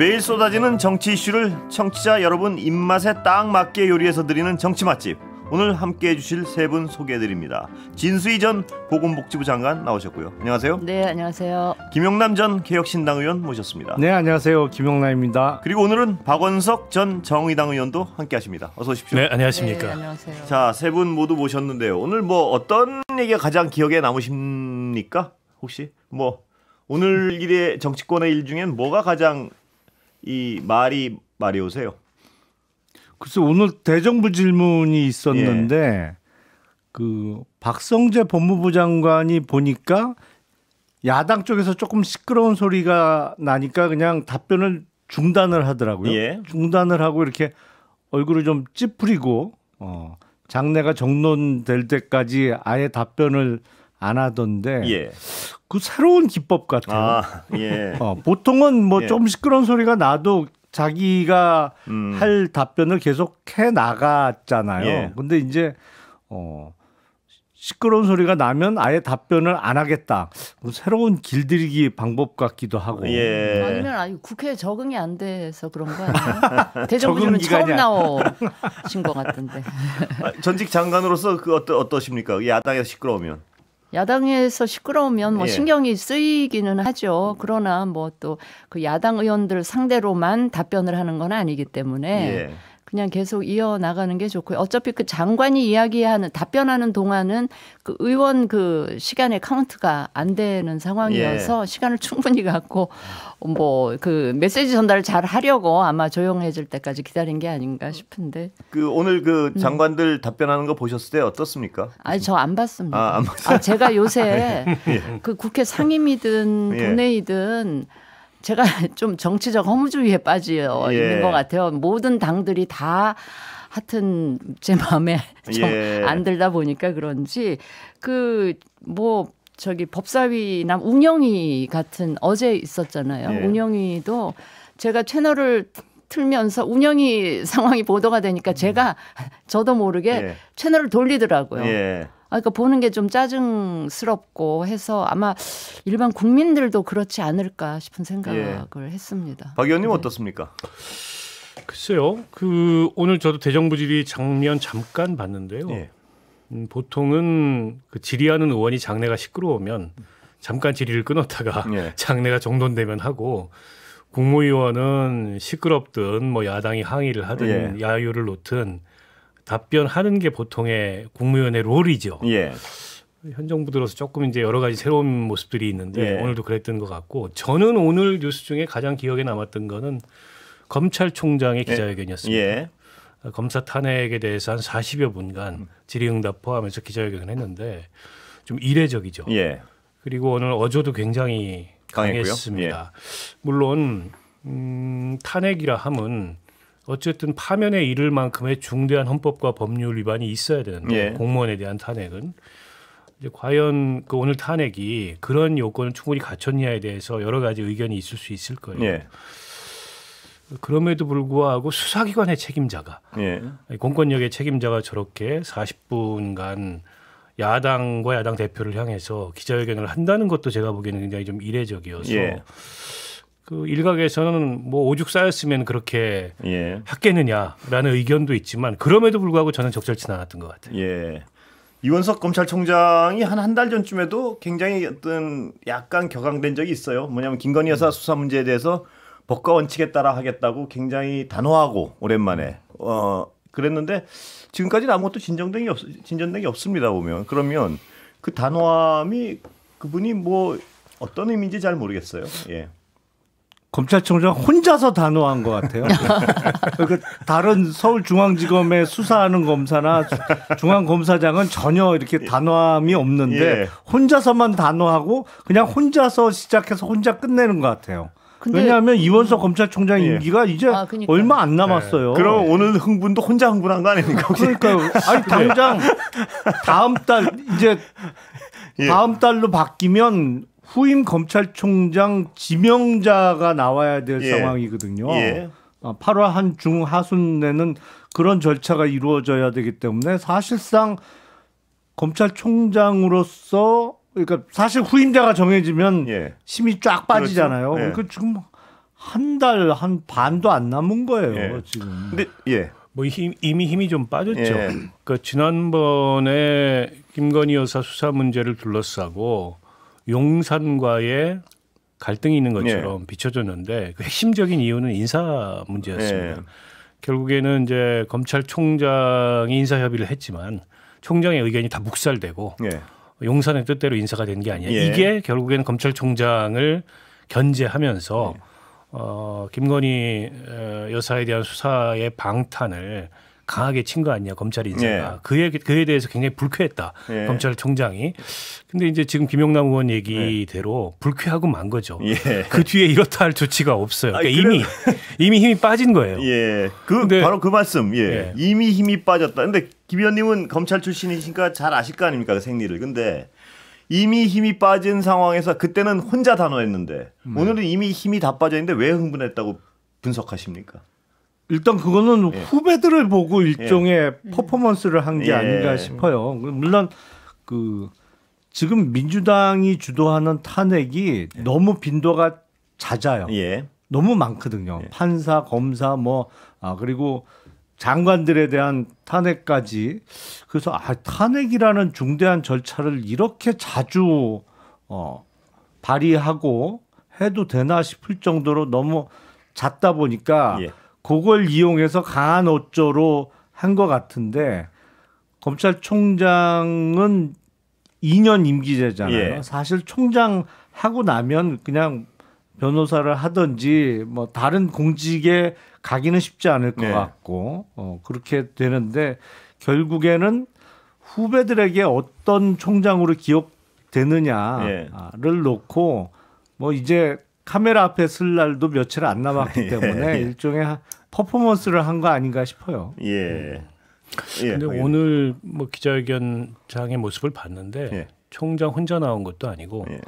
매일 쏟아지는 정치 이슈를 청취자 여러분 입맛에 딱 맞게 요리해서 드리는 정치 맛집. 오늘 함께해 주실 세 분 소개해드립니다. 진수희 전 보건복지부 장관 나오셨고요. 안녕하세요. 네, 안녕하세요. 김용남 전 개혁신당 의원 모셨습니다. 네, 안녕하세요. 김용남입니다. 그리고 오늘은 박원석 전 정의당 의원도 함께하십니다. 어서 오십시오. 네, 안녕하십니까. 네, 안녕하세요. 자, 세 분 모두 모셨는데요. 오늘 뭐 어떤 얘기가 가장 기억에 남으십니까? 혹시 뭐 오늘 일의 정치권의 일 중엔 뭐가 가장 이 말이 말이 오세요. 글쎄 오늘 대정부 질문이 있었는데 예. 그 박성재 법무부 장관이 보니까 야당 쪽에서 조금 시끄러운 소리가 나니까 그냥 답변을 중단을 하더라고요. 예. 중단을 하고 이렇게 얼굴을 좀 찌푸리고 어, 장례가 정론될 때까지 아예 답변을 안 하던데 예. 그 새로운 기법 같아요. 아, 예. 어, 보통은 뭐좀 예. 시끄러운 소리가 나도 자기가 음. 할 답변을 계속 해 나갔잖아요. 예. 근데 이제 어 시끄러운 소리가 나면 아예 답변을 안 하겠다. 뭐 새로운 길들이기 방법 같기도 하고. 예. 아니면 아니 국회에 적응이 안 돼서 그런 거 아니에요? 대정부는 처음 나오신 것 같은데. 아, 전직 장관으로서 그 어떠, 어떠십니까? 야당에서 시끄러우면. 야당에서 시끄러우면 뭐 예. 신경이 쓰이기는 하죠. 그러나 뭐 또 그 야당 의원들 상대로만 답변을 하는 건 아니기 때문에 예. 그냥 계속 이어나가는 게 좋고요. 어차피 그 장관이 이야기하는 답변하는 동안은 그 의원 그 시간에 카운트가 안 되는 상황이어서 예. 시간을 충분히 갖고 뭐 그 메시지 전달을 잘 하려고 아마 조용해질 때까지 기다린 게 아닌가 싶은데. 그 오늘 그 음. 장관들 음. 답변하는 거 보셨을 때 어떻습니까? 아니 저 안 봤습니다. 아, 안 아, 제가 요새 예. 그 국회 상임이든 본회의든 예. 제가 좀 정치적 허무주의에 빠져 예. 있는 것 같아요. 모든 당들이 다 하여튼 제 마음에 좀안 예. 들다 보니까 그런지 그 뭐 저기 법사위나 운영위 같은 어제 있었잖아요. 예. 운영위도 제가 채널을 틀면서 운영위 상황이 보도가 되니까 제가 저도 모르게 예. 채널을 돌리더라고요. 예. 아, 그러니까 보는 게 좀 짜증스럽고 해서 아마 일반 국민들도 그렇지 않을까 싶은 생각을 예. 했습니다. 박 의원님 네. 어떻습니까? 글쎄요. 그 오늘 저도 대정부질의 장면 잠깐 봤는데요. 예. 음, 보통은 그 질의하는 의원이 장례가 시끄러우면 잠깐 질의를 끊었다가 예. 장례가 정돈되면 하고 국무위원은 시끄럽든 뭐 야당이 항의를 하든 예. 야유를 놓든 답변하는 게 보통의 국무위원의 롤이죠. 예. 현 정부 들어서 조금 이제 여러 가지 새로운 모습들이 있는데 예. 오늘도 그랬던 것 같고 저는 오늘 뉴스 중에 가장 기억에 남았던 거는 검찰총장의 예. 기자회견이었습니다. 예. 아, 검사 탄핵에 대해서 한 40여 분간 음. 질의응답 포함해서 기자회견을 했는데 좀 이례적이죠. 예. 그리고 오늘 어조도 굉장히 강했고요. 강했습니다. 물론 음, 탄핵이라 함은 어쨌든 파면에 이를 만큼의 중대한 헌법과 법률 위반이 있어야 되는데 예. 공무원에 대한 탄핵은 이제 과연 그 오늘 탄핵이 그런 요건을 충분히 갖췄냐에 대해서 여러 가지 의견이 있을 수 있을 거예요. 예. 그럼에도 불구하고 수사기관의 책임자가 예. 공권력의 책임자가 저렇게 40분간 야당과 야당 대표를 향해서 기자회견을 한다는 것도 제가 보기에는 굉장히 좀 이례적이어서 예. 그 일각에서는 뭐 오죽 쌓였으면 그렇게 예. 했겠느냐라는 의견도 있지만 그럼에도 불구하고 저는 적절치 않았던 것 같아요. 예. 이원석 검찰총장이 한 한 달 전쯤에도 굉장히 어떤 약간 격앙된 적이 있어요. 뭐냐면 김건희 여사 음. 수사 문제에 대해서 법과 원칙에 따라 하겠다고 굉장히 단호하고 오랜만에 어 그랬는데 지금까지는 아무것도 진정된 게 없, 진전된 게 없습니다 보면 그러면 그 단호함이 그분이 뭐 어떤 의미인지 잘 모르겠어요. 예. 검찰총장 혼자서 단호한 것 같아요. 그 다른 서울중앙지검에 수사하는 검사나 중앙검사장은 전혀 이렇게 단호함이 없는데 예. 혼자서만 단호하고 그냥 혼자서 시작해서 혼자 끝내는 것 같아요. 왜냐하면 이원석 음. 검찰총장 예. 임기가 예. 이제 아, 얼마 안 네. 남았어요. 네. 그럼 오늘 흥분도 혼자 흥분한 거 아닙니까? 그러니까 아니 당장 네. 다음 달 이제 예. 다음 달로 바뀌면 후임 검찰총장 지명자가 나와야 될 예. 상황이거든요. 예. 8월 어, 한중 하순에는 그런 절차가 이루어져야 되기 때문에 사실상 검찰총장으로서 그러니까 사실 후임자가 정해지면 예. 힘이 쫙 빠지잖아요. 그렇죠. 예. 그러니까 지금 한 달 한 반도 안 남은 거예요. 예. 지금. 근데 예. 뭐 힘, 이미 힘이 좀 빠졌죠. 예. 그 지난번에 김건희 여사 수사 문제를 둘러싸고 용산과의 갈등이 있는 것처럼 네. 비춰졌는데 그 핵심적인 이유는 인사 문제였습니다. 네. 결국에는 이제 검찰총장이 인사협의를 했지만 총장의 의견이 다 묵살되고 네. 용산의 뜻대로 인사가 된 게 아니야. 예. 이게 결국에는 검찰총장을 견제하면서 네. 어, 김건희 어, 여사에 대한 수사의 방탄을 강하게 친 거 아니냐 검찰 이사가 예. 그에 그에 대해서 굉장히 불쾌했다 예. 검찰총장이 근데 이제 지금 김용남 의원 얘기대로 예. 불쾌하고 만 거죠 예. 그 뒤에 이렇다 할 조치가 없어요 그러니까 아, 이미 이미 힘이 빠진 거예요 예그 바로 그 말씀 예. 예. 이미 힘이 빠졌다 근데 김 의원님은 검찰 출신이시니까 잘 아실 거 아닙니까 그 생리를 근데 이미 힘이 빠진 상황에서 그때는 혼자 단호했는데 음. 오늘은 이미 힘이 다 빠져 있는데 왜 흥분했다고 분석하십니까? 일단 그거는 예. 후배들을 보고 예. 일종의 예. 퍼포먼스를 한 게 아닌가 싶어요. 물론 그 지금 민주당이 주도하는 탄핵이 예. 너무 빈도가 잦아요. 예. 너무 많거든요. 판사, 검사 뭐아 그리고 장관들에 대한 탄핵까지 그래서 아 탄핵이라는 중대한 절차를 이렇게 자주 어 발의하고 해도 되나 싶을 정도로 너무 잦다 보니까 예. 그걸 이용해서 강한 어조로 한 것 같은데 검찰총장은 2년 임기제잖아요. 예. 사실 총장 하고 나면 그냥 변호사를 하든지 뭐 다른 공직에 가기는 쉽지 않을 것 네. 같고 어, 그렇게 되는데 결국에는 후배들에게 어떤 총장으로 기억되느냐를 네. 놓고 뭐 이제 카메라 앞에 쓸 날도 며칠 안 남았기 예, 때문에 예. 일종의 퍼포먼스를 한 거 아닌가 싶어요. 예. 네. 예. 근데 예. 오늘 뭐 기자회견장의 모습을 봤는데 예. 총장 혼자 나온 것도 아니고 예.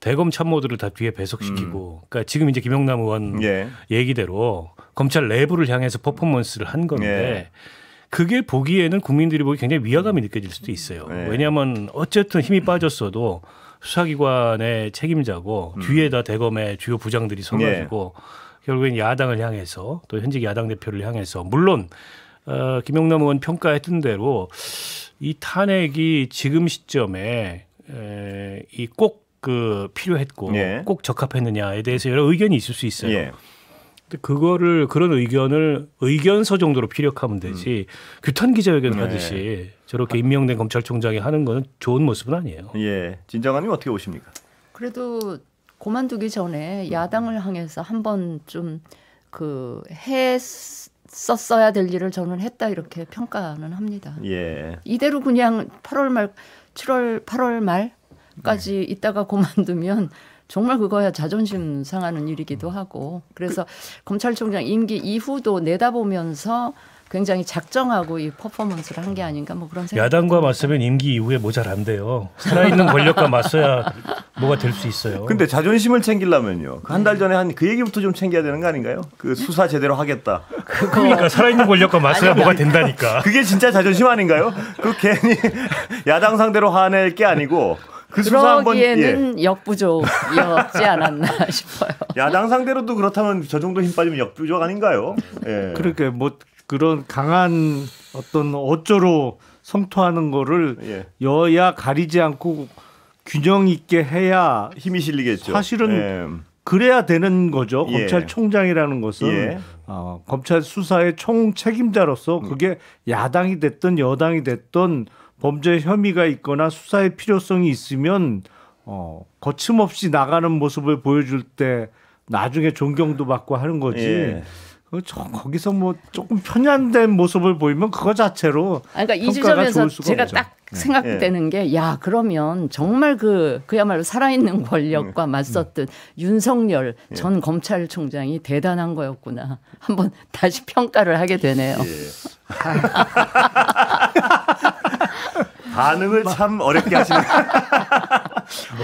대검 참모들을 다 뒤에 배석시키고 음. 그러니까 지금 이제 김영남 의원 얘기대로 검찰 내부를 향해서 퍼포먼스를 한 건데 그게 보기에는 국민들이 보기 굉장히 위화감이 느껴질 수도 있어요. 왜냐하면 어쨌든 힘이 빠졌어도 수사기관의 책임자고 음. 뒤에다 대검의 주요 부장들이 서가지고 네. 결국엔 야당을 향해서 또 현직 야당 대표를 향해서 물론 어, 김영남 의원 평가했던 대로 이 탄핵이 지금 시점에 에, 이꼭 그 필요했고 네. 꼭 적합했느냐에 대해서 여러 의견이 있을 수 있어요. 네. 그거를 그런 의견을 의견서 정도로 피력하면 되지 음. 규탄 기자회견을 네. 하듯이 저렇게 임명된 검찰총장이 하는 거는 좋은 모습은 아니에요. 예, 진정함이 어떻게 오십니까? 그래도 고만두기 전에 야당을 향해서 한번좀그 했었어야 될 일을 저는 했다 이렇게 평가는 합니다. 예. 이대로 그냥 8월 말, 7월, 8월 말까지 네. 있다가 고만두면 정말 그거야 자존심 상하는 일이기도 음. 하고 그래서 그, 검찰총장 임기 이후도 내다보면서 굉장히 작정하고 이 퍼포먼스를 한 게 아닌가 뭐 그런 생각. 야당과 맞서면 임기 이후에 모자란데요. 살아있는 권력과 맞서야 뭐가 될 수 있어요. 근데 자존심을 챙기려면요. 그한달 네. 전에 한 그 얘기부터 좀 챙겨야 되는 거 아닌가요? 그 네. 수사 제대로 하겠다. 그러니까 살아있는 권력과 맞서야 아니, 뭐가 된다니까. 그게 진짜 자존심 아닌가요? 그 괜히 야당 상대로 화낼 게 아니고 그 그러기에는 예. 역부족이었지 않았나 싶어요. 야당 상대로도 그렇다면 저 정도 힘 빠지면 역부족 아닌가요? 예. 그러니뭐 그런 강한 어떤 어조로 성토하는 거를 예. 여야 가리지 않고 균형 있게 해야 힘이 실리겠죠. 사실은 예. 그래야 되는 거죠. 예. 검찰총장이라는 것은 예. 어, 검찰 수사의 총 책임자로서 음. 그게 야당이 됐든 여당이 됐든 범죄 혐의가 있거나 수사의 필요성이 있으면 어, 거침없이 나가는 모습을 보여줄 때 나중에 존경도 받고 하는 거지. 예. 그 거기서 뭐 조금 편향된 모습을 보이면 그거 자체로 그러니까 이 지점에서 제가 없죠. 딱 네. 생각되는 게 야 그러면 정말 그 그야말로 살아있는 권력과 음. 맞섰던 윤석열 예. 전 검찰총장이 대단한 거였구나 한 번 다시 평가를 하게 되네요. 예. 반응을 참 어렵게 하시는.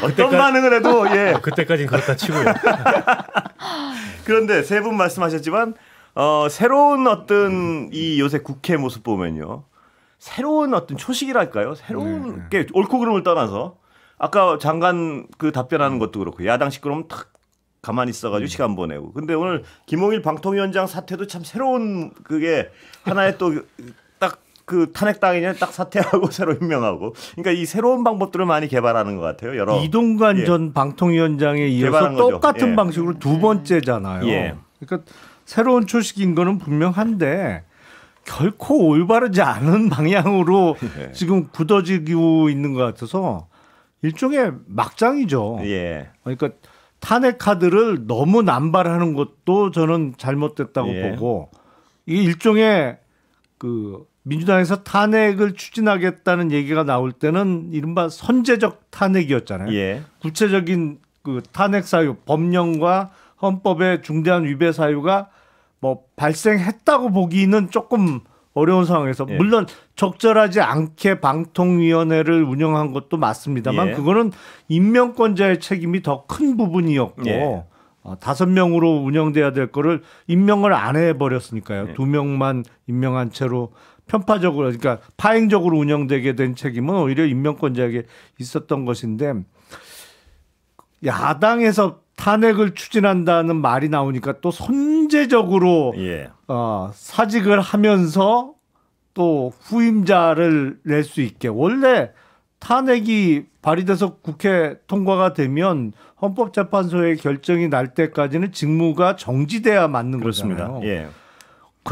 어떤 반응을 해도 예. 아, 그때까진 그렇다 치고요. 그런데 세 분 말씀하셨지만 어, 새로운 어떤 음. 이 요새 국회 모습 보면요. 새로운 어떤 초식이랄까요? 새로운 네, 네. 게 옳고 그름을 떠나서 아까 장관 그 답변하는 음. 것도 그렇고 야당 시끄러우탁 가만히 있어가지고 음. 시간 보내고. 근데 오늘 김홍일 방통위원장 사태도 참 새로운 그게 하나의 또그 탄핵 당일에 딱 사퇴하고 새로 임명하고 그러니까 이 새로운 방법들을 많이 개발하는 것 같아요. 여러 이동관 예. 전 방통위원장에 이어서 똑같은 예. 방식으로 두 음. 번째잖아요. 예. 그러니까 새로운 초식인 거는 분명한데 결코 올바르지 않은 방향으로 예. 지금 굳어지고 있는 것 같아서 일종의 막장이죠. 예. 그러니까 탄핵 카드를 너무 남발하는 것도 저는 잘못됐다고 예. 보고 이게 일종의 그 민주당에서 탄핵을 추진하겠다는 얘기가 나올 때는 이른바 선제적 탄핵이었잖아요. 예. 구체적인 그 탄핵 사유 법령과 헌법의 중대한 위배 사유가 뭐 발생했다고 보기는 조금 어려운 상황에서 예. 물론 적절하지 않게 방통위원회를 운영한 것도 맞습니다만 예. 그거는 임명권자의 책임이 더 큰 부분이었고 예. 어, 다섯 명으로 운영돼야 될 거를 임명을 안 해버렸으니까요. 예. 두 명만 임명한 채로 편파적으로 그러니까 파행적으로 운영되게 된 책임은 오히려 인명권자에게 있었던 것인데 야당에서 탄핵을 추진한다는 말이 나오니까 또 선제적으로 예. 어, 사직을 하면서 또 후임자를 낼 수 있게 원래 탄핵이 발의돼서 국회 통과가 되면 헌법재판소의 결정이 날 때까지는 직무가 정지돼야 맞는 그렇습니다. 거잖아요. 예.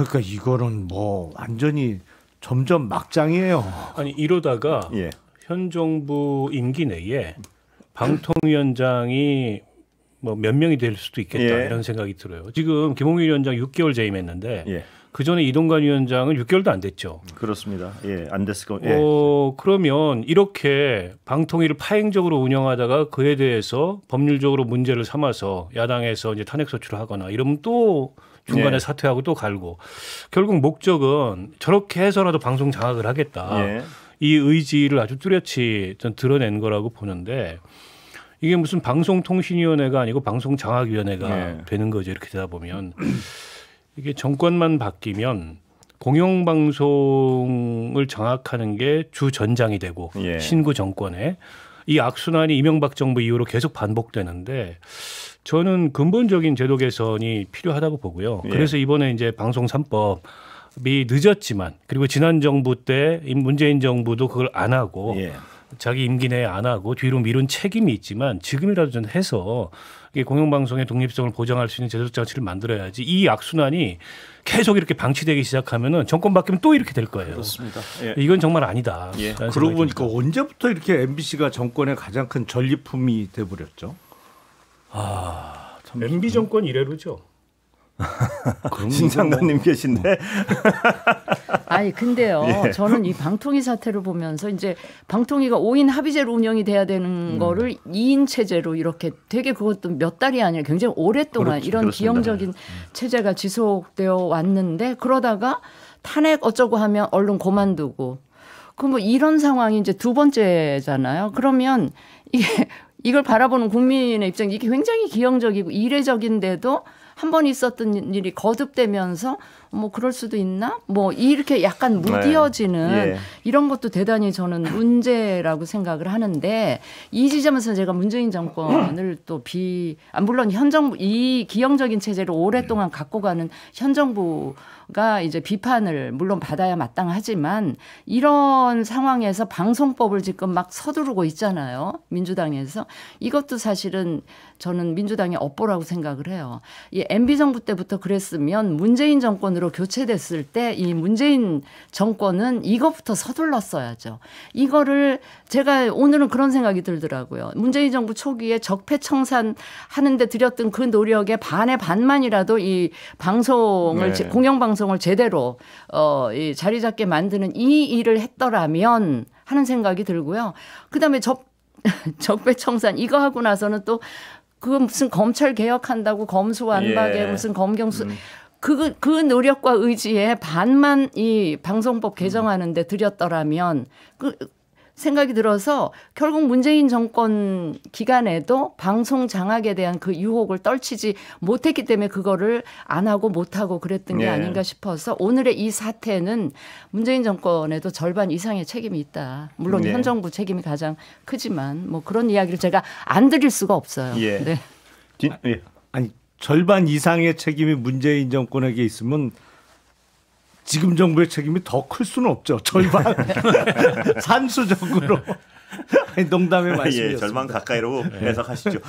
그러니까 이거는 뭐 완전히 점점 막장이에요. 아니 이러다가 예. 현 정부 임기 내에 방통위원장이 뭐 몇 명이 될 수도 있겠다 예. 이런 생각이 들어요. 지금 김홍일 위원장 6개월 재임했는데 예. 그 전에 이동관 위원장은 6개월도 안 됐죠. 그렇습니다. 예, 안 됐을 겁니다. 예. 어, 그러면 이렇게 방통위를 파행적으로 운영하다가 그에 대해서 법률적으로 문제를 삼아서 야당에서 이제 탄핵 소추를 하거나 이러면 또 중간에 예. 사퇴하고 또 갈고 결국 목적은 저렇게 해서라도 방송 장악을 하겠다. 예. 이 의지를 아주 뚜렷이 전 드러낸 거라고 보는데 이게 무슨 방송통신위원회가 아니고 방송장악위원회가 예. 되는 거죠. 이렇게 되다 보면 이게 정권만 바뀌면 공영방송을 장악하는 게 주전장이 되고 예. 신구 정권에 이 악순환이 이명박 정부 이후로 계속 반복되는데 저는 근본적인 제도 개선이 필요하다고 보고요. 예. 그래서 이번에 이제 방송 삼법이 늦었지만 그리고 지난 정부 때 문재인 정부도 그걸 안 하고 예. 자기 임기 내에 안 하고 뒤로 미룬 책임이 있지만 지금이라도 좀 해서 공영방송의 독립성을 보장할 수 있는 제도 적 장치를 만들어야지 이 악순환이 계속 이렇게 방치되기 시작하면은 정권 바뀌면 또 이렇게 될 거예요. 그렇습니다. 예. 이건 정말 아니다. 예. 그러고 보니까 됩 언제부터 이렇게 MBC가 정권의 가장 큰 전리품이 돼버렸죠? 아, 참 MB 정권 이래로죠. 신상가님 뭐. 계신데. 아니 근데요. 예. 저는 이 방통위 사태를 보면서 이제 방통위가 5인 합의제로 운영이 돼야 되는 음. 거를 2인 체제로 이렇게 되게 그것도 몇 달이 아니라 굉장히 오랫동안 그렇지, 이런 그렇적인 음. 체제가 지속되어 왔는데 그러다가 탄핵 어쩌고 하면 언론 고만두고 그뭐 이런 상황이 이제 두 번째잖아요. 그러면 이게 이걸 바라보는 국민의 입장이 이게 굉장히 기형적이고 이례적인데도 한 번 있었던 일이 거듭되면서 뭐 그럴 수도 있나? 뭐 이렇게 약간 무디어지는 네. 예. 이런 것도 대단히 저는 문제라고 생각을 하는데 이 지점에서 제가 문재인 정권을 또 비, 아, 물론 현 정부, 이 기형적인 체제를 오랫동안 갖고 가는 현 정부 가 이제 비판을 물론 받아야 마땅하지만 이런 상황에서 방송법을 지금 막 서두르고 있잖아요. 민주당에서 이것도 사실은 저는 민주당의 업보라고 생각을 해요. 이 MB 정부 때부터 그랬으면 문재인 정권으로 교체됐을 때 이 문재인 정권은 이것부터 서둘렀어야죠. 이거를 제가 오늘은 그런 생각이 들더라고요. 문재인 정부 초기에 적폐청산 하는데 들였던 그노력에 반의 반만이라도 이 방송을 네. 공영방송 방송을 제대로 어, 이 자리 잡게 만드는 이 일을 했더라면 하는 생각이 들고요. 그다음에 적 적배청산 이거 하고 나서는 또 그 무슨 검찰 개혁한다고 검수 안박에 예. 무슨 검경수 음. 그, 그 노력과 의지에 반만 이 방송법 개정하는데 들였더라면 그, 생각이 들어서 결국 문재인 정권 기간에도 방송 장악에 대한 그 유혹을 떨치지 못했기 때문에 그거를 안 하고 못 하고 그랬던 게 네. 아닌가 싶어서 오늘의 이 사태는 문재인 정권에도 절반 이상의 책임이 있다. 물론 네. 현 정부 책임이 가장 크지만 뭐 그런 이야기를 제가 안 드릴 수가 없어요. 예. 네. 진, 예. 아, 아니 절반 이상의 책임이 문재인 정권에게 있으면 지금 정부의 책임이 더 클 수는 없죠. 절반 산수적으로. 아니, 농담의 말씀이었습니 예, 절반 가까이로 예. 해석하시죠.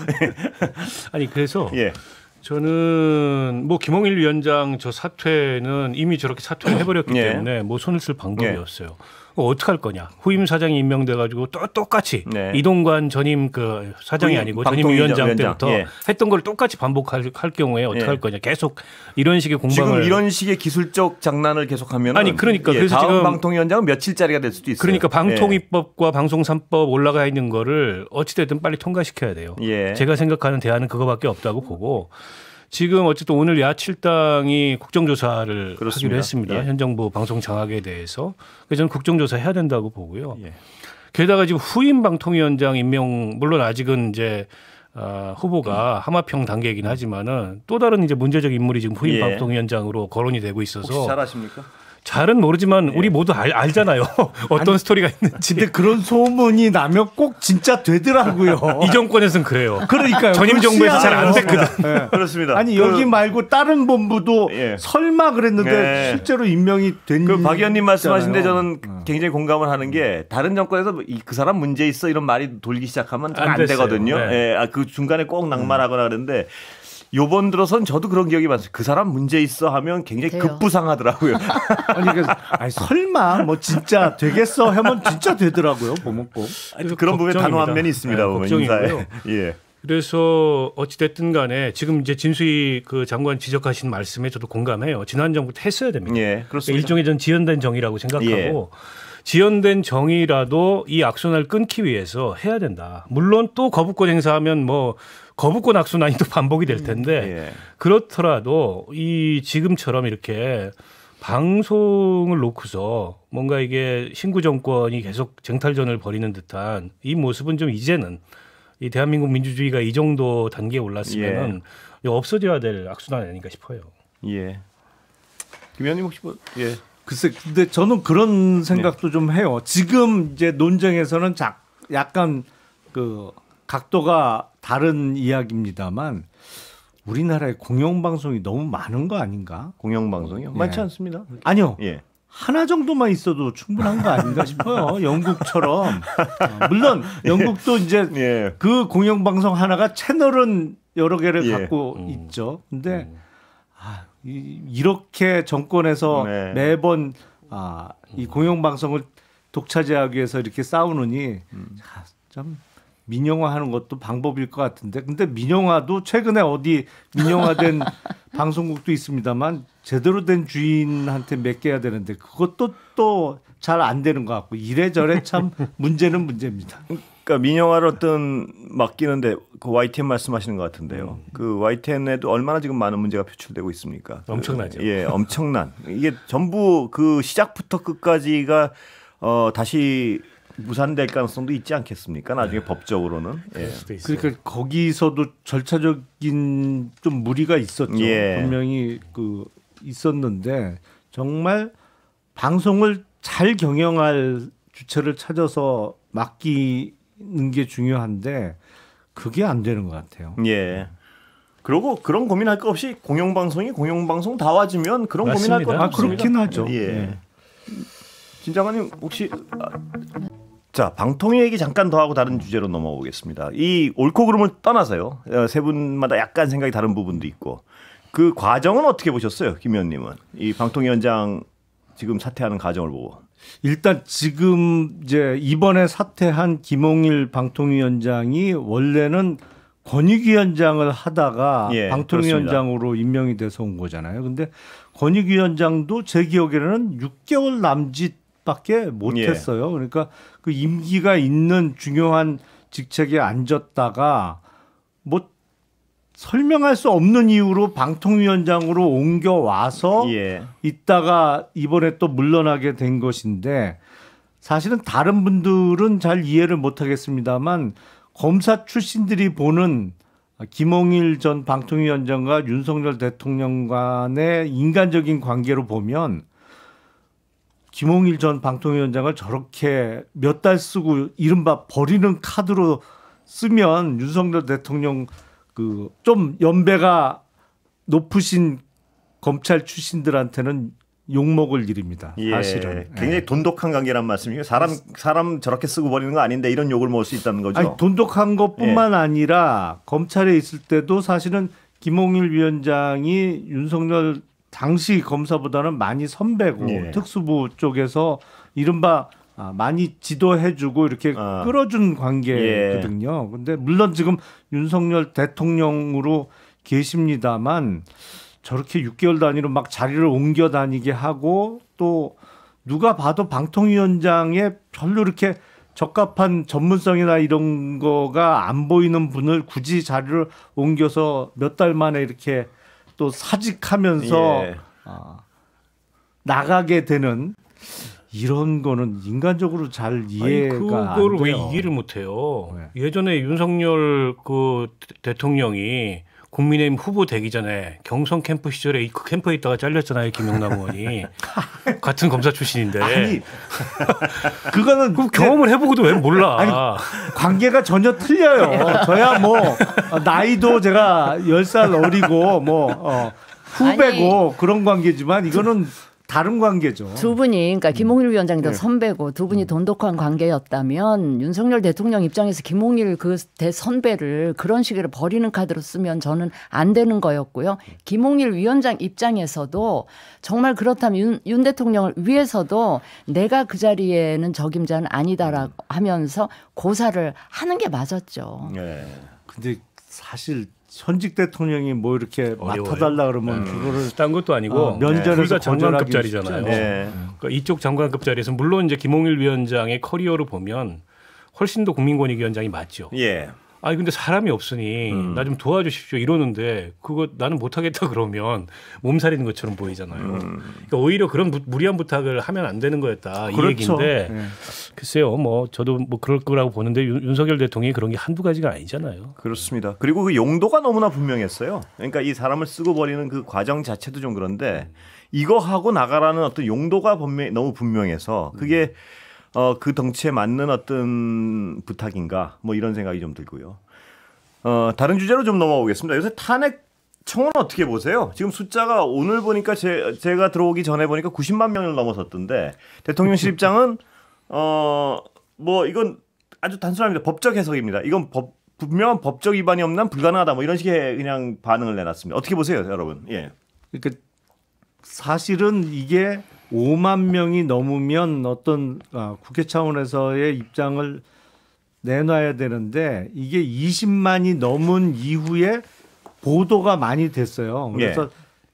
아니 그래서 예. 저는 뭐 김홍일 위원장 저 사퇴는 이미 저렇게 사퇴를 해버렸기 예. 때문에 뭐 손을 쓸 방법이 예. 없어요. 뭐 어떻게 할 거냐. 후임 사장이 임명돼 가지고 또 똑같이 네. 이동관 전임 그 사장이 아니고 전임 위원장 때부터 예. 했던 걸 똑같이 반복할 할 경우에 예. 어떻게 할 거냐. 계속 이런 식의 공방을 지금 이런 식의 기술적 장난을 계속하면 아니 그러니까 예, 그래서 지금 방통위원장은 며칠짜리가 될 수도 있어요. 그러니까 방통위법과 예. 방송산법 올라가 있는 거를 어찌 됐든 빨리 통과시켜야 돼요. 예. 제가 생각하는 대안은 그거밖에 없다고 보고 지금 어쨌든 오늘 야칠당이 국정조사를 그렇습니다. 하기로 했습니다. 예. 현 정부 뭐 방송 장악에 대해서. 저는 국정조사 해야 된다고 보고요. 예. 게다가 지금 후임 방통위원장 임명 물론 아직은 이제 어, 후보가 하마평 단계이긴 하지만은 또 다른 이제 문제적 인물이 지금 후임 예. 방통위원장으로 거론이 되고 있어서 혹시 잘 아십니까? 잘은 모르지만 예. 우리 모두 알, 알잖아요. 어떤 아니, 스토리가 있는지. 근데 그런 소문이 나면 꼭 진짜 되더라고요. 이 정권에서는 그래요. 그러니까요. 전임 정부에서 잘 안 됐거든. 네. 그렇습니다. 아니 그, 여기 말고 다른 본부도 예. 설마 그랬는데 예. 실제로 임명이 된. 그박 의원님 말씀하신데 저는 어. 굉장히 공감을 하는 게 음. 다른 정권에서 뭐 그 사람 문제 있어 이런 말이 돌기 시작하면 안, 안 되거든요. 네. 예, 아, 그 중간에 꼭 낙마하거나 그러는데 요번 들어선 저도 그런 기억이 많습니다. 그 사람 문제 있어 하면 굉장히 돼요. 급부상하더라고요. 아니, 그러니까, 아니, 설마 뭐 진짜 되겠어 하면 진짜 되더라고요. 보먹고 그런 부분에 단호한 면이 있습니다. 네, 보면 인사에. 예. 그래서 어찌됐든 간에 지금 이제 진수희 그 장관 지적하신 말씀에 저도 공감해요. 지난 정부 때 했어야 됩니다. 예, 그렇습니다. 일종의 전 지연된 정의라고 생각하고 예. 지연된 정의라도 이 악순환을 끊기 위해서 해야 된다. 물론 또 거부권 행사하면 뭐 거부권 악순환이 또 반복이 될 텐데 음, 예. 그렇더라도 이 지금처럼 이렇게 방송을 놓고서 뭔가 이게 신구 정권이 계속 쟁탈전을 벌이는 듯한 이 모습은 좀 이제는 이 대한민국 민주주의가 이 정도 단계에 올랐으면은 예. 없어져야 될 악순환 아닌가 싶어요. 예. 김현님 혹시 뭐 예. 글쎄, 근데 저는 그런 생각도 네. 좀 해요. 지금 이제 논쟁에서는 작, 약간 그 각도가 다른 이야기입니다만 우리나라의 공영방송이 너무 많은 거 아닌가? 공영방송이요? 예. 많지 않습니다. 아니요. 예. 하나 정도만 있어도 충분한 거 아닌가 싶어요. 영국처럼. 물론 영국도 예. 이제 예. 그 공영방송 하나가 채널은 여러 개를 예. 갖고 음. 있죠. 근데 음. 이렇게 정권에서 네. 매번 아, 이 공영방송을 독차지하기 위해서 이렇게 싸우느니 음. 아, 참 민영화하는 것도 방법일 것 같은데 근데 민영화도 최근에 어디 민영화된 방송국도 있습니다만 제대로 된 주인한테 맡겨야 되는데 그것도 또 잘 안 되는 것 같고 이래저래 참 문제는 문제입니다. 그러니까 민영화를 어떤 맡기는데 그 YTN 말씀하시는 것 같은데요. 음. 그 YTN에도 얼마나 지금 많은 문제가 표출되고 있습니까? 그 엄청나죠. 예, 엄청난. 이게 전부 그 시작부터 끝까지가 어 다시 무산될 가능성도 있지 않겠습니까? 나중에 네. 법적으로는. 예. 그러니까 거기서도 절차적인 좀 무리가 있었죠. 예. 분명히 그 있었는데 정말 방송을 잘 경영할 주체를 찾아서 맡기 있는 게 중요한데 그게 안 되는 것 같아요. 예. 그러고 그런 고민할 것 없이 공영방송이 공영방송 다 와주면 그런 맞습니다. 고민할 것 아, 그렇긴 하죠. 예. 예. 진장관님 혹시 아, 자 방통위 얘기 잠깐 더 하고 다른 주제로 넘어가 겠습니다이 옳고 그름을 떠나서요. 어, 세 분마다 약간 생각이 다른 부분도 있고 그 과정은 어떻게 보셨어요, 김 의원님은 이 방통위원장 지금 사퇴하는 과정을 보고? 일단 지금 이제 이번에 사퇴한 김홍일 방통위원장이 원래는 권익위원장을 하다가 예, 방통위원장으로 그렇습니다. 임명이 돼서 온 거잖아요. 근데 권익위원장도 제 기억에는 6개월 남짓밖에 못했어요. 예. 그러니까 그 임기가 있는 중요한 직책에 앉았다가 뭐 설명할 수 없는 이유로 방통위원장으로 옮겨와서 예. 있다가 이번에 또 물러나게 된 것인데 사실은 다른 분들은 잘 이해를 못 하겠습니다만 검사 출신들이 보는 김홍일 전 방통위원장과 윤석열 대통령 간의 인간적인 관계로 보면 김홍일 전 방통위원장을 저렇게 몇 달 쓰고 이른바 버리는 카드로 쓰면 윤석열 대통령 그좀 연배가 높으신 검찰 출신들한테는 욕먹을 일입니다. 예, 사실은 굉장히 예. 돈독한 관계란 말씀이에요. 사람 사람 저렇게 쓰고 버리는 거 아닌데 이런 욕을 먹을 수 있다는 거죠. 아니, 돈독한 것뿐만 예. 아니라 검찰에 있을 때도 사실은 김홍일 위원장이 윤석열 당시 검사보다는 많이 선배고 예. 특수부 쪽에서 이른바 아, 많이 지도해주고 이렇게 어. 끌어준 관계거든요. 예. 근데 물론 지금 윤석열 대통령으로 계십니다만 저렇게 6개월 단위로 막 자리를 옮겨 다니게 하고 또 누가 봐도 방통위원장에 별로 이렇게 적합한 전문성이나 이런 거가 안 보이는 분을 굳이 자리를 옮겨서 몇 달 만에 이렇게 또 사직하면서 예. 아, 나가게 되는 이런 거는 인간적으로 잘 이해가 아니, 그거를 왜 이해를 못해요? 네. 예전에 윤석열 그 대통령이 국민의힘 후보 되기 전에 경성 캠프 시절에 그 캠프에 있다가 잘렸잖아요 김영남 의원이 같은 검사 출신인데 아니 그거는 그럼 경험을 해보고도 왜 몰라 아니, 관계가 전혀 틀려요 저야 뭐 나이도 제가 1 0살 어리고 뭐 어, 후배고 아니. 그런 관계지만 이거는 다른 관계죠. 두 분이 그러니까 음. 김홍일 위원장도 네. 선배고 두 분이 음. 돈독한 관계였다면 윤석열 대통령 입장에서 김홍일 그 대선배를 그런 식으로 버리는 카드로 쓰면 저는 안 되는 거였고요. 김홍일 위원장 입장에서도 정말 그렇다면 윤, 윤 대통령을 위해서도 내가 그 자리에는 적임자는 아니다라고 음. 하면서 고사를 하는 게 맞았죠. 네. 근데 사실 현직 대통령이 뭐 이렇게 맡아달라 그러면 네. 그거를 딴 것도 아니고 어, 면전에서 장관급 자리잖아요. 네. 네. 그러니까 이쪽 장관급 자리에서 물론 이제 김홍일 위원장의 커리어를 보면 훨씬 더 국민권익위원장이 맞죠. 예. 아니 근데 사람이 없으니 음. 나좀 도와주십시오 이러는데 그거 나는 못하겠다 그러면 몸살이는 것처럼 보이잖아요. 음. 그러니까 오히려 그런 부, 무리한 부탁을 하면 안 되는 거였다 그렇죠. 이 얘기인데 네. 글쎄요, 뭐 저도 뭐 그럴 거라고 보는데 윤, 석열 대통령이 그런 게한두 가지가 아니잖아요. 그렇습니다. 그리고 그 용도가 너무나 분명했어요. 그러니까 이 사람을 쓰고 버리는 그 과정 자체도 좀 그런데 이거 하고 나가라는 어떤 용도가 분명, 너무 분명해서 그게 음. 어, 그 덩치에 맞는 어떤 부탁인가 뭐 이런 생각이 좀 들고요. 어, 다른 주제로 좀 넘어오겠습니다. 요새 탄핵 청원 어떻게 보세요? 지금 숫자가 오늘 보니까 제, 제가 들어오기 전에 보니까 90만 명을 넘어섰던데 대통령실 입장은 어 뭐 이건 아주 단순합니다. 법적 해석입니다. 이건 법 분명한 법적 위반이 없는 불가능하다 뭐 이런 식의 그냥 반응을 내놨습니다. 어떻게 보세요, 여러분? 예. 그러니까 사실은 이게 5만 명이 넘으면 어떤 아, 국회 차원에서의 입장을 내놔야 되는데 이게 20만이 넘은 이후에 보도가 많이 됐어요. 네. 그래서 예.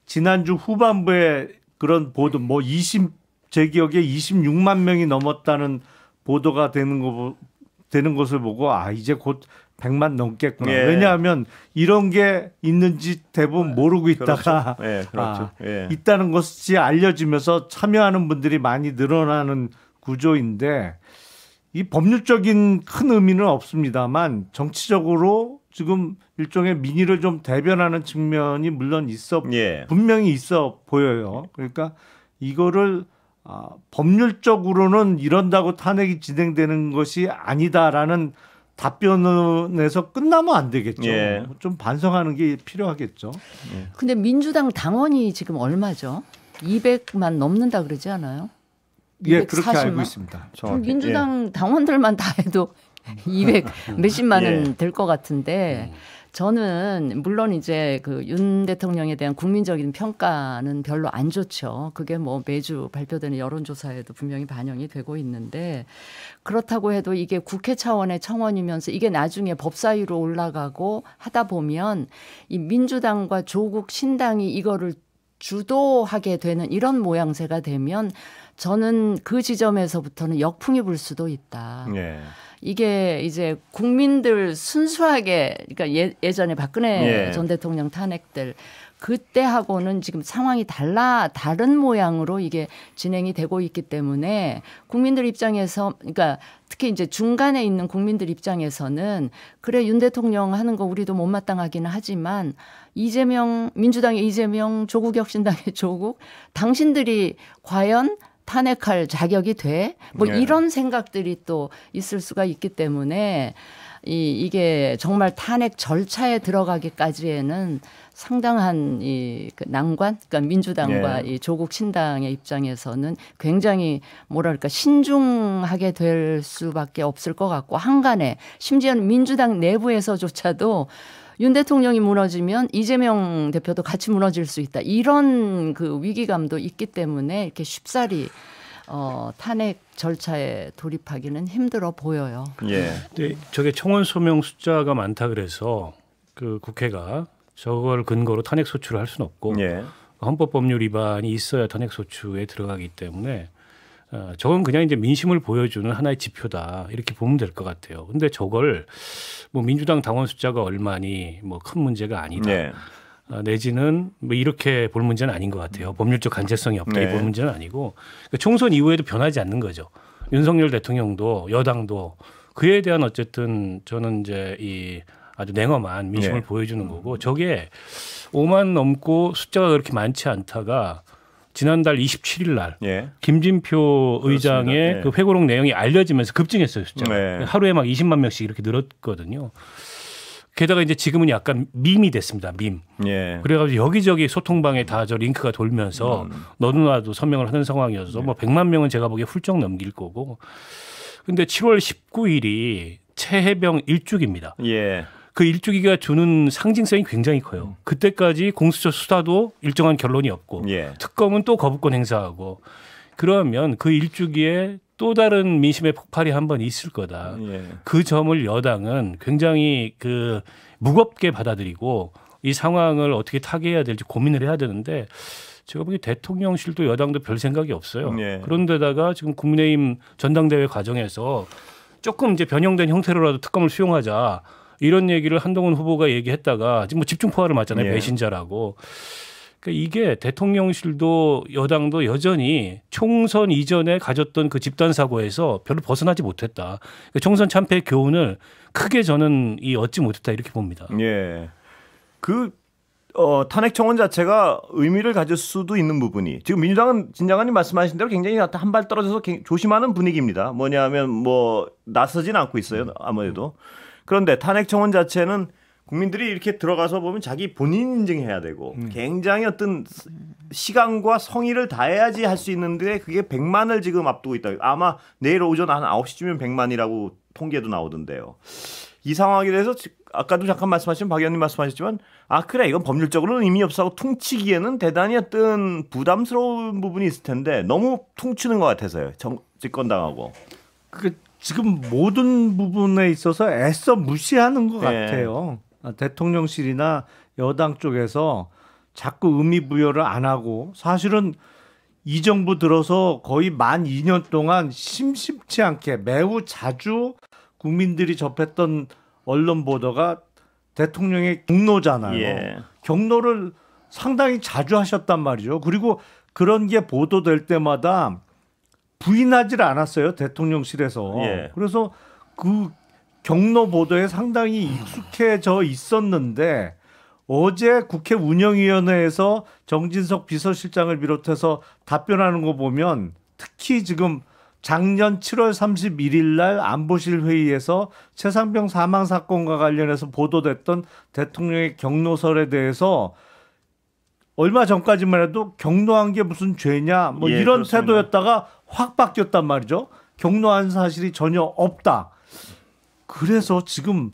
지난주 후반부에 그런 보도 뭐 20, 제 기억에 26만 명이 넘었다는 보도가 되는 거 되는 것을 보고 아 이제 곧 백만 넘겠구나. 예. 왜냐하면 이런 게 있는지 대부분 아, 모르고 있다가 그렇죠. 예, 아, 그렇죠. 아, 있다는 것이 알려지면서 참여하는 분들이 많이 늘어나는 구조인데 이 법률적인 큰 의미는 없습니다만 정치적으로 지금 일종의 민의를 좀 대변하는 측면이 물론 있어 예. 분명히 있어 보여요. 그러니까 이거를 아, 법률적으로는 이런다고 탄핵이 진행되는 것이 아니다라는 답변에서 끝나면 안 되겠죠. 예. 좀 반성하는 게 필요하겠죠. 예. 근데 민주당 당원이 지금 얼마죠? 200만 넘는다 그러지 않아요? 예, 그렇게 알고 있습니다. 그럼 민주당 예. 당원들만 다 해도 200 예. 몇십만은 될 것 같은데 음. 저는 물론 이제 그 윤 대통령에 대한 국민적인 평가는 별로 안 좋죠. 그게 뭐 매주 발표되는 여론조사에도 분명히 반영이 되고 있는데 그렇다고 해도 이게 국회 차원의 청원이면서 이게 나중에 법사위로 올라가고 하다 보면 이 민주당과 조국 신당이 이거를 주도하게 되는 이런 모양새가 되면 저는 그 지점에서부터는 역풍이 불 수도 있다. 예. 이게 이제 국민들 순수하게 그러니까 예, 예전에 박근혜 예. 전 대통령 탄핵 들 그때하고는 지금 상황이 달라 다른 모양으로 이게 진행이 되고 있기 때문에 국민들 입장에서 그러니까 특히 이제 중간에 있는 국민들 입장에서는 그래 윤 대통령 하는 거 우리도 못마땅하기는 하지만 이재명 민주당의 이재명 조국 혁신당의 조국 당신들이 과연 탄핵할 자격이 돼? 뭐 네. 이런 생각들이 또 있을 수가 있기 때문에 이, 이게 정말 탄핵 절차에 들어가기까지에는 상당한 이 그 난관, 그러니까 민주당과 네. 이 조국 신당의 입장에서는 굉장히 뭐랄까 신중하게 될 수밖에 없을 것 같고 한간에 심지어는 민주당 내부에서조차도 윤 대통령이 무너지면 이재명 대표도 같이 무너질 수 있다. 이런 그 위기감도 있기 때문에 이렇게 쉽사리 어, 탄핵 절차에 돌입하기는 힘들어 보여요. 예. 근데 저게 청원 소명 숫자가 많다 그래서 그 국회가 저걸 근거로 탄핵 소추를 할 수는 없고 예. 헌법 법률 위반이 있어야 탄핵 소추에 들어가기 때문에 어, 저건 그냥 이제 민심을 보여주는 하나의 지표다 이렇게 보면 될 것 같아요. 근데 저걸 뭐 민주당 당원 숫자가 얼마니 뭐 큰 문제가 아니다. 네. 어, 내지는 뭐 이렇게 볼 문제는 아닌 것 같아요. 법률적 간제성이 없다 네. 이볼 문제는 아니고 그러니까 총선 이후에도 변하지 않는 거죠. 윤석열 대통령도 여당도 그에 대한 어쨌든 저는 이제 이 아주 냉엄한 민심을 네. 보여주는 거고 저게 5만 넘고 숫자가 그렇게 많지 않다가 지난달 27일 날 예. 김진표 의장의 예. 그 회고록 내용이 알려지면서 급증했어요 숫자 네. 하루에 막 20만 명씩 이렇게 늘었거든요. 게다가 이제 지금은 약간 밈이 됐습니다. 밈. 예. 그래가지고 여기저기 소통방에 다 저 링크가 돌면서 음. 너도나도 서명을 하는 상황이어서 뭐 100만 명은 제가 보기에 훌쩍 넘길 거고. 근데 7월 19일이 최해병 일주기입니다. 예. 그 일주기가 주는 상징성이 굉장히 커요. 음. 그때까지 공수처 수사도 일정한 결론이 없고 예. 특검은 또 거부권 행사하고 그러면 그 일주기에 또 다른 민심의 폭발이 한 번 있을 거다. 예. 그 점을 여당은 굉장히 그 무겁게 받아들이고 이 상황을 어떻게 타개해야 될지 고민을 해야 되는데 제가 보기 대통령실도 여당도 별 생각이 없어요. 예. 그런데다가 지금 국민의힘 전당대회 과정에서 조금 이제 변형된 형태로라도 특검을 수용하자. 이런 얘기를 한동훈 후보가 얘기했다가 지금 뭐 집중포화를 맞잖아요. 예. 배신자라고. 그러니까 이게 대통령실도 여당도 여전히 총선 이전에 가졌던 그 집단 사고에서 별로 벗어나지 못했다. 그러니까 총선 참패의 교훈을 크게 저는 이 얻지 못했다 이렇게 봅니다. 예. 그 어, 탄핵 청원 자체가 의미를 가질 수도 있는 부분이 지금 민주당은 진장관님 말씀하신 대로 굉장히 한발 떨어져서 조심하는 분위기입니다. 뭐냐하면 뭐 나서진 않고 있어요 아무래도. 음. 그런데 탄핵 청원 자체는 국민들이 이렇게 들어가서 보면 자기 본인 인증해야 되고 음. 굉장히 어떤 시간과 성의를 다해야지 할 수 있는데 그게 100만을 지금 앞두고 있다. 아마 내일 오전 한 9시쯤이면 100만이라고 통계도 나오던데요. 이 상황에 대해서 아까도 잠깐 말씀하신 박 의원님 말씀하셨지만 아 그래 이건 법률적으로는 의미 없어하고 퉁치기에는 대단히 어떤 부담스러운 부분이 있을 텐데 너무 퉁치는 것 같아서요. 정, 집권당하고. 그 지금 모든 부분에 있어서 애써 무시하는 것 예. 같아요. 네. 대통령실이나 여당 쪽에서 자꾸 의미 부여를 안 하고 사실은 이 정부 들어서 거의 만 2년 동안 심심치 않게 매우 자주 국민들이 접했던 언론 보도가 대통령의 경로잖아요. 예. 경로를 상당히 자주 하셨단 말이죠. 그리고 그런 게 보도될 때마다 부인하질 않았어요 대통령실에서. 예. 그래서 그 경로 보도에 상당히 아. 익숙해져 있었는데 어제 국회 운영위원회에서 정진석 비서실장을 비롯해서 답변하는 거 보면 특히 지금 작년 7월 31일 날 안보실 회의에서 최상병 사망 사건과 관련해서 보도됐던 대통령의 경로설에 대해서 얼마 전까지만 해도 경로한 게 무슨 죄냐 뭐 예, 이런 그렇습니다. 태도였다가 확 바뀌었단 말이죠. 경로한 사실이 전혀 없다. 그래서 지금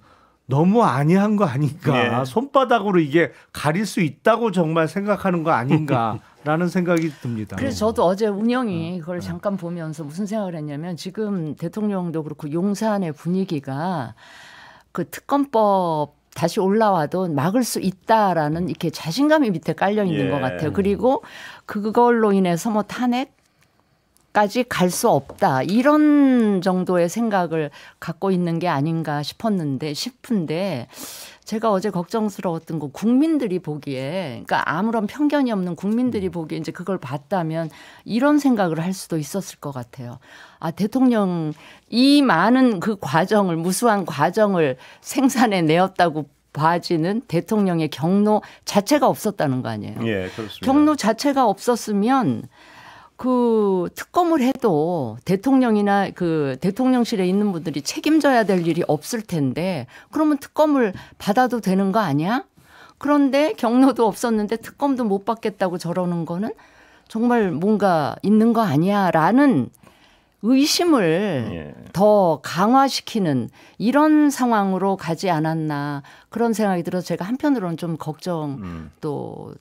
너무 아니한 거 아닌가. 예. 손바닥으로 이게 가릴 수 있다고 정말 생각하는 거 아닌가라는 생각이 듭니다. 그래서 저도 어제 운영이 음. 그걸 네. 잠깐 보면서 무슨 생각을 했냐면 지금 대통령도 그렇고 용산의 분위기가 그 특검법 다시 올라와도 막을 수 있다라는 이렇게 자신감이 밑에 깔려 있는 예. 것 같아요. 그리고 그걸로 인해서 뭐 탄핵 까지 갈 수 없다 이런 정도의 생각을 갖고 있는 게 아닌가 싶었는데 싶은데 제가 어제 걱정스러웠던 거 국민들이 보기에 그러니까 아무런 편견이 없는 국민들이 음. 보기에 이제 그걸 봤다면 이런 생각을 할 수도 있었을 것 같아요. 아 대통령 이 많은 그 과정을 무수한 과정을 생산해 내었다고 봐지는 대통령의 경로 자체가 없었다는 거 아니에요. 예, 그렇습니다. 경로 자체가 없었으면 그 특검을 해도 대통령이나 그 대통령실에 있는 분들이 책임져야 될 일이 없을 텐데 그러면 특검을 받아도 되는 거 아니야? 그런데 경로도 없었는데 특검도 못 받겠다고 저러는 거는 정말 뭔가 있는 거 아니야? 라는 의심을 예. 더 강화시키는 이런 상황으로 가지 않았나 그런 생각이 들어서 제가 한편으로는 좀 걱정 음.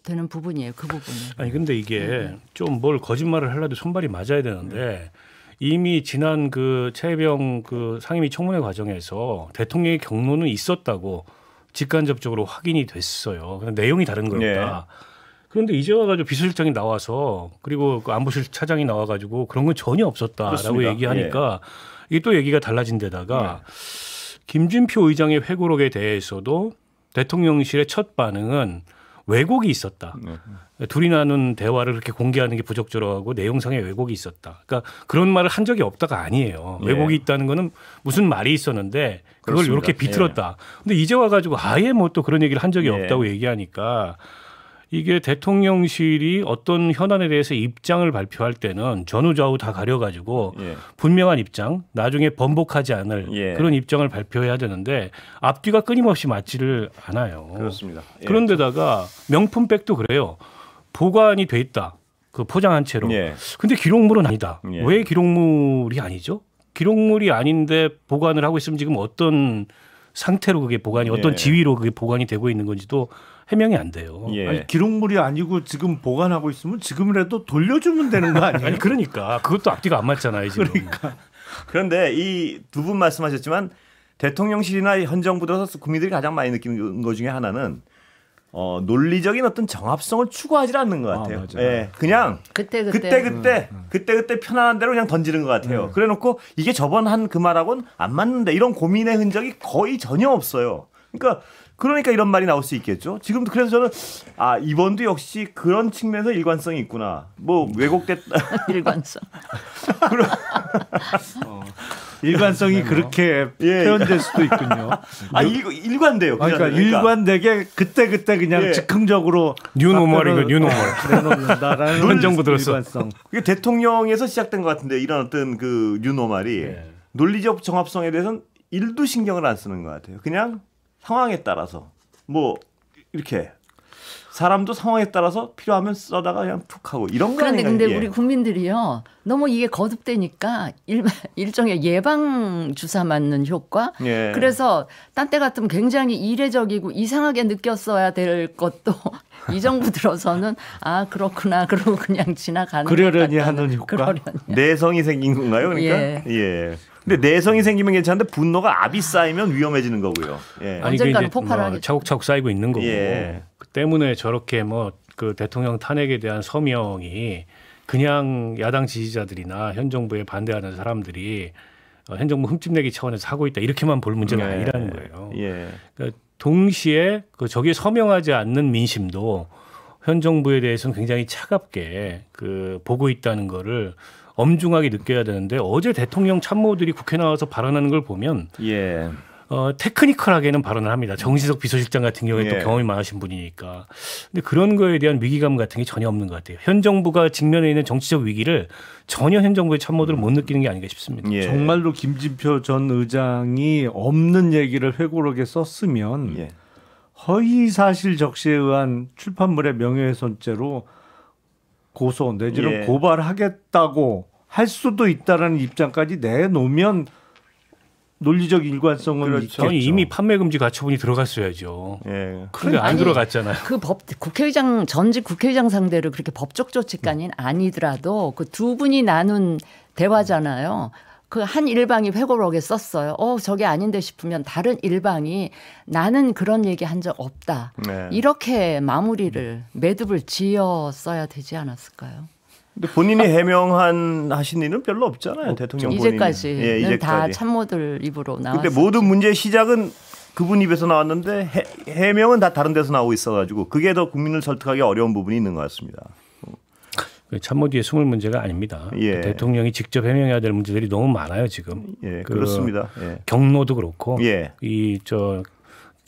되는 부분이에요 그 부분은 아니 근데 이게 음. 네, 네. 좀뭘 거짓말을 하려도 손발이 맞아야 되는데 이미 지난 그 최혜병 그 상임위 청문회 과정에서 대통령의 경로는 있었다고 직간접적으로 확인이 됐어요. 그런데 그러니까 내용이 다른 거니까 네. 그런데 이제 와가지고 비서실장이 나와서 그리고 그 안보실 차장이 나와가지고 그런 건 전혀 없었다라고 그렇습니다. 얘기하니까 예. 이게 또 얘기가 달라진 데다가 예. 김준표 의장의 회고록에 대해서도 대통령실의 첫 반응은 왜곡이 있었다. 네. 둘이 나눈 대화를 그렇게 공개하는 게 부적절하고 내용상의 왜곡이 있었다. 그러니까 그런 말을 한 적이 없다가 아니에요. 예. 왜곡이 있다는 거는 무슨 말이 있었는데 그걸 그렇습니다. 이렇게 예. 비틀었다. 예. 근데 이제 와가지고 아예 뭐 또 그런 얘기를 한 적이 예. 없다고 얘기하니까 이게 대통령실이 어떤 현안에 대해서 입장을 발표할 때는 전후좌우 다 가려가지고 예. 분명한 입장, 나중에 번복하지 않을 예. 그런 입장을 발표해야 되는데 앞뒤가 끊임없이 맞지를 않아요. 그렇습니다. 예. 그런데다가 명품백도 그래요. 보관이 돼 있다. 그 포장한 채로. 예. 근데 기록물은 아니다. 예. 왜 기록물이 아니죠? 기록물이 아닌데 보관을 하고 있으면 지금 어떤 상태로 그게 보관이 어떤 예. 지위로 그게 보관이 되고 있는 건지도 해명이 안 돼요. 예. 아니, 기록물이 아니고 지금 보관하고 있으면 지금이라도 돌려주면 되는 거 아니에요? 아니 그러니까 그것도 앞뒤가 안 맞잖아요. 지금. 그러니까. 그런데 이 두 분 말씀하셨지만 대통령실이나 현 정부들에서 국민들이 가장 많이 느끼는 것 중에 하나는 어, 논리적인 어떤 정합성을 추구하지 않는 것 아, 같아요. 아, 예, 그냥 그때 그때 그때 그때, 음, 음. 그때, 그때 편안한 대로 그냥 던지는 것 같아요. 음. 그래놓고 이게 저번 한 그 말하고는 안 맞는데 이런 고민의 흔적이 거의 전혀 없어요. 그러니까 그러니까 이런 말이 나올 수 있겠죠. 지금도 그래서 저는 아 이번도 역시 그런 측면에서 일관성이 있구나. 뭐 왜곡됐다. 일관성. 그러... 어, 일관성이 그렇게 예. 표현될 수도 있군요. 아 일, 일관돼요. 그냥. 그러니까, 그러니까 일관되게 그때 그때 그냥 예. 즉흥적으로 뉴노멀이고 뉴노멀 내놓는다정부 들었어. 일관성. 이게 대통령에서 시작된 것 같은데 이런 어떤 그 뉴노멀이 예. 네. 논리적 정합성에 대해서는 일도 신경을 안 쓰는 것 같아요. 그냥 상황에 따라서 뭐 이렇게 사람도 상황에 따라서 필요하면 쓰다가 그냥 툭 하고 이런 거 그런데 근데 예. 우리 국민들이요 너무 이게 거듭되니까 일, 일종의 예방 주사 맞는 효과 예. 그래서 딴 때 같으면 굉장히 이례적이고 이상하게 느꼈어야 될 것도 이 정부 들어서는 아 그렇구나 그러고 그냥 지나가는 그러려니 하는 효과 그러려니. 내성이 생긴 건가요 그러니까 예. 예. 근데 내성이 생기면 괜찮은데 분노가 압이 쌓이면 위험해지는 거고요. 예. 아니, 언젠가는 이제 폭발하겠뭐 차곡차곡 쌓이고 있는 거고 예. 그 때문에 저렇게 뭐 그 대통령 탄핵에 대한 서명이 그냥 야당 지지자들이나 현 정부에 반대하는 사람들이 어, 현 정부 흠집내기 차원에서 하고 있다 이렇게만 볼 문제가 예. 아니라는 거예요. 예. 그러니까 동시에 그 저기에 서명하지 않는 민심도 현 정부에 대해서는 굉장히 차갑게 그 보고 있다는 거를 엄중하게 느껴야 되는데 어제 대통령 참모들이 국회 나와서 발언하는 걸 보면 예. 어, 테크니컬하게는 발언을 합니다. 정시석 비서실장 같은 경우에 예. 또 경험이 많으신 분이니까. 그런데 그런 거에 대한 위기감 같은 게 전혀 없는 것 같아요. 현 정부가 직면해 있는 정치적 위기를 전혀 현 정부의 참모들은 못 느끼는 게 아닌가 싶습니다. 예. 정말로 김진표 전 의장이 없는 얘기를 회고록에 썼으면 예. 허위 사실 적시에 의한 출판물의 명예훼손죄로 고소 내지는 예. 고발하겠다고 할 수도 있다라는 입장까지 내놓으면 논리적 일관성은 그렇죠. 있겠죠. 이미 판매 금지 가처분이 들어갔어야죠. 예. 그데안 아니, 들어갔잖아요. 그 법 국회의장 전직 국회의장 상대로 그렇게 법적 조치까지는 아니더라도 그 두 분이 나눈 대화잖아요. 그 한 일방이 회고록에 썼어요. 어 저게 아닌데 싶으면 다른 일방이 나는 그런 얘기 한 적 없다. 네. 이렇게 마무리를 매듭을 지어 써야 되지 않았을까요? 근데 본인이 해명한 하신 일은 별로 없잖아요. 대통령 본인. 이제까지는 예, 이제까지. 다 참모들 입으로 나왔어요. 근데 모든 문제의 시작은 그분 입에서 나왔는데 해, 명은다 다른 데서 나오고 있어가지고 그게 더 국민을 설득하기 어려운 부분이 있는 것 같습니다. 그 참모 뒤에 숨을 문제가 아닙니다. 그 예. 대통령이 직접 해명해야 될 문제들이 너무 많아요 지금. 예, 그 그렇습니다 예. 경로도 그렇고 예. 이저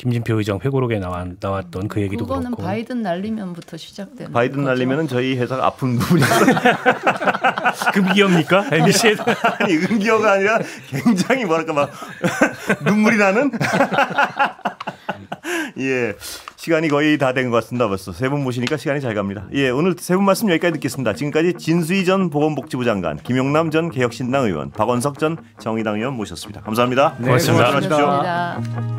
김진표 의장 회고록에 나와, 나왔던 그 얘기도 그거는 그렇고. 바이든 날리면부터 시작된 바이든 날리면은 저희 회사가 아픈 부분이었 금기어입니까? MBC에 아니 은기어가 아니라 굉장히 뭐랄까 막 눈물이 나는 예 시간이 거의 다 된 것 같습니다 벌써 세 분 모시니까 시간이 잘 갑니다 예 오늘 세 분 말씀 여기까지 듣겠습니다 지금까지 진수희 전 보건복지부 장관 김용남 전 개혁신당 의원 박원석 전 정의당 의원 모셨습니다 감사합니다 네, 고맙습니다. 고맙습니다. 고맙습니다.